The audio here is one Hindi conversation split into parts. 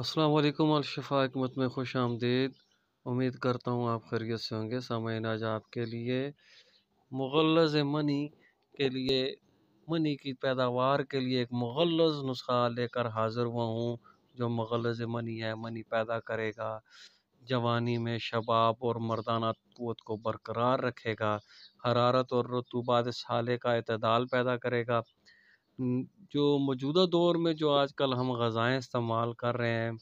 असलम अलशिफ़ा हमत में खुश आमदीद उम्मीद करता हूँ आप खैरियत से होंगे समय आज आपके लिए मुगलज़ मनी के लिए मनी की पैदावार के लिए एक मुगलज़ नुस्खा लेकर हाज़िर हुआ हूँ जो मुगलज़ मनी है मनी पैदा करेगा जवानी में शबाब और मर्दाना क़वत को बरकरार रखेगा हरारत और रतूबात साले का अतदाल पैदा करेगा जो मौजूदा दौर में जो आजकल हम गज़ाएँ इस्तेमाल कर रहे हैं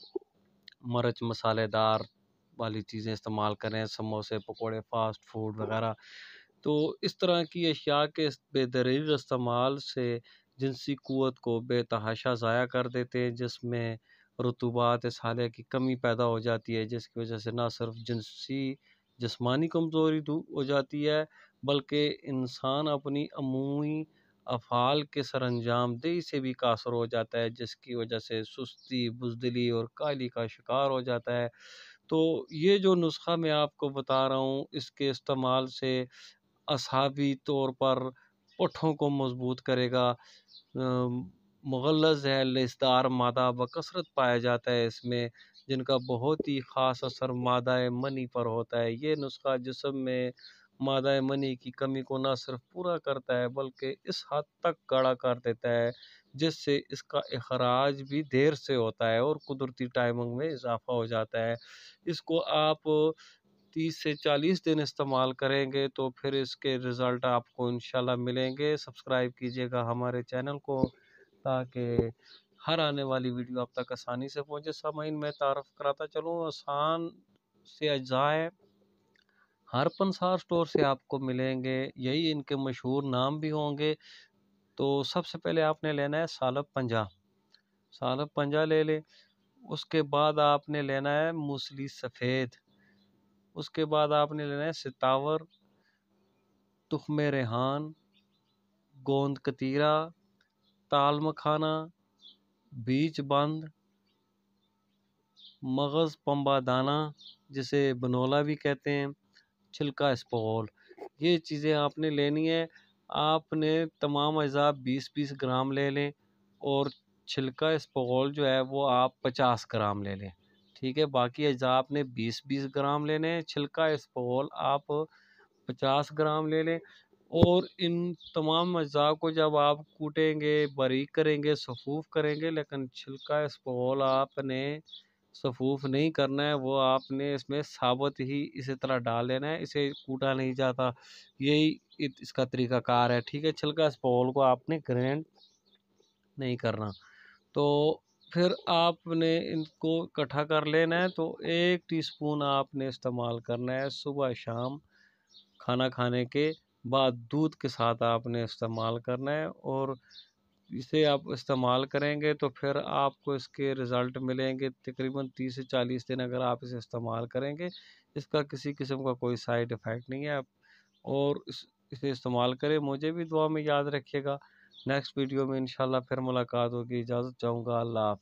मर्च मसालेदार वाली चीज़ें इस्तेमाल कर रहे हैं समोसे पकौड़े फ़ास्ट फूड वगैरह तो इस तरह की अशिया के बेदरीर इस्तेमाल से जिनसी क़वत को बेतहाशा ज़ाया कर देते हैं जिसमें रतूबात साले की कमी पैदा हो जाती है जिसकी वजह से ना सिर्फ जिनसी जिसमानी कमज़ोरी हो जाती है बल्कि इंसान अपनी अमूमी अफ़ाल के सरंजाम दही से भी कासर हो जाता है जिसकी वजह से सुस्ती बुजदली और काली का शिकार हो जाता है तो ये जो नुस्खा मैं आपको बता रहा हूँ इसके इस्तेमाल से असाबी तौर पर पठों को मजबूत करेगा मुगलज़ है लसदार मादा बकसरत पाया जाता है इसमें जिनका बहुत ही ख़ास असर मादा मनी पर होता है ये नुस्खा जिसम में मादा मनी की कमी को ना सिर्फ पूरा करता है बल्कि इस हद तक गाढ़ा कर देता है जिससे इसका अखराज भी देर से होता है और कुदरती टाइमिंग में इजाफा हो जाता है इसको आप तीस से चालीस दिन इस्तेमाल करेंगे तो फिर इसके रिज़ल्ट आपको इन मिलेंगे सब्सक्राइब कीजिएगा हमारे चैनल को ताकि हर आने वाली वीडियो आप तक आसानी से पहुंचे सामीन मैं तारफ़ कराता चलूँ आसान से अज्जा है हारपन सार स्टोर से आपको मिलेंगे यही इनके मशहूर नाम भी होंगे तो सबसे पहले आपने लेना है सालब पंजा सालब पंजा ले लें उसके बाद आपने लेना है मूसली सफ़ेद उसके बाद आपने लेना है सितावर तुखम रेहान गोंद कतीरा ताल मखाना बीज बंद मगज़ पम्बा दाना जिसे बनोला भी कहते हैं छिलका स्पॉल ये चीज़ें आपने लेनी है आपने तमाम अज़ा बीस बीस ग्राम ले लें और छिलका स्पॉल जो है वो आप पचास ग्राम ले लें ठीक है बाकी अजा आपने बीस बीस ग्राम लेने हैं छिलका स्पॉल आप पचास ग्राम ले लें और इन तमाम अज़ा को जब आप कूटेंगे बारीक करेंगे सफूफ करेंगे लेकिन छिलका स्पॉल आपने सफूफ नहीं करना है वो आपने इसमें साबुत ही इसी तरह डाल लेना है इसे कूटा नहीं जाता यही इसका तरीकाकार है ठीक है छिलका इस पोल को आपने ग्रैंड नहीं करना तो फिर आपने इनको इकट्ठा कर लेना है तो एक टीस्पून आपने इस्तेमाल करना है सुबह शाम खाना खाने के बाद दूध के साथ आपने इस्तेमाल करना है और इसे आप इस्तेमाल करेंगे तो फिर आपको इसके रिज़ल्ट मिलेंगे तकरीबन तीस से चालीस दिन अगर आप इसे इस्तेमाल करेंगे इसका किसी किस्म का कोई साइड इफ़ेक्ट नहीं है आप और इस, इसे इस्तेमाल करें मुझे भी दुआ में याद रखिएगा नेक्स्ट वीडियो में इंशाल्लाह फिर मुलाकात होगी इजाज़त चाहूँगा अल्लाह